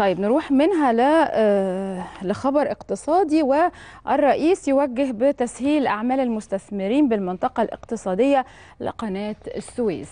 طيب نروح منها ل... آه، لخبر اقتصادي والرئيس يوجه بتسهيل أعمال المستثمرين بالمنطقة الاقتصادية لقناة السويس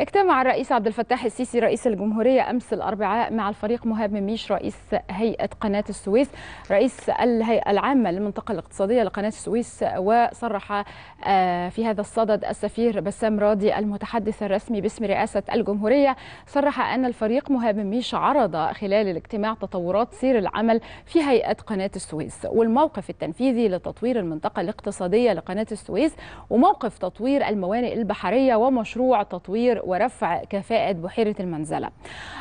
اجتمع الرئيس عبد الفتاح السيسي رئيس الجمهورية أمس الأربعاء مع الفريق مهاب مميش رئيس هيئة قناة السويس رئيس الهيئة العامة للمنطقة الاقتصادية لقناة السويس وصرح آه، في هذا الصدد السفير بسام راضي المتحدث الرسمي باسم رئاسة الجمهورية صرح أن الفريق مهاب مميش عرض خلال اجتماع تطورات سير العمل في هيئة قناة السويس والموقف التنفيذي لتطوير المنطقة الاقتصادية لقناة السويس وموقف تطوير الموانئ البحرية ومشروع تطوير ورفع كفاءة بحيرة المنزلة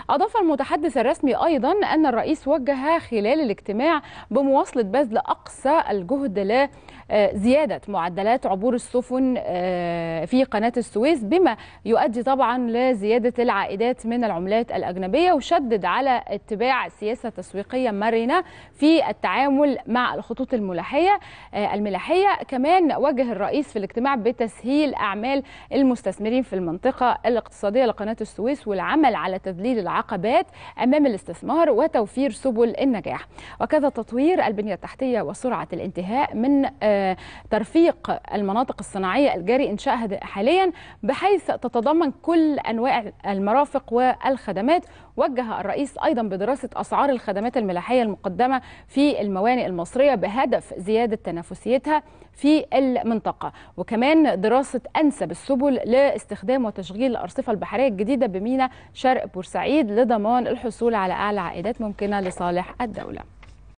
أضاف المتحدث الرسمي أيضا أن الرئيس وجه خلال الاجتماع بمواصلة بذل أقصى الجهد لزيادة آه، معدلات عبور السفن آه، في قناة السويس بما يؤدي طبعا لزيادة العائدات من العملات الأجنبية وشدد على اتباع اتباع سياسه تسويقيه مرنه في التعامل مع الخطوط الملاحيه آه، الملاحيه كمان وجه الرئيس في الاجتماع بتسهيل اعمال المستثمرين في المنطقه الاقتصاديه لقناه السويس والعمل على تذليل العقبات امام الاستثمار وتوفير سبل النجاح وكذا تطوير البنيه التحتيه وسرعه الانتهاء من آه، ترفيق المناطق الصناعيه الجاري انشائها حاليا بحيث تتضمن كل انواع المرافق والخدمات وجه الرئيس ايضا بدراسه دراسة أسعار الخدمات الملاحية المقدمة في الموانئ المصرية بهدف زيادة تنافسيتها في المنطقة وكمان دراسة أنسب السبل لاستخدام وتشغيل الأرصفة البحرية الجديدة بميناء شرق بورسعيد لضمان الحصول على أعلى عائدات ممكنة لصالح الدولة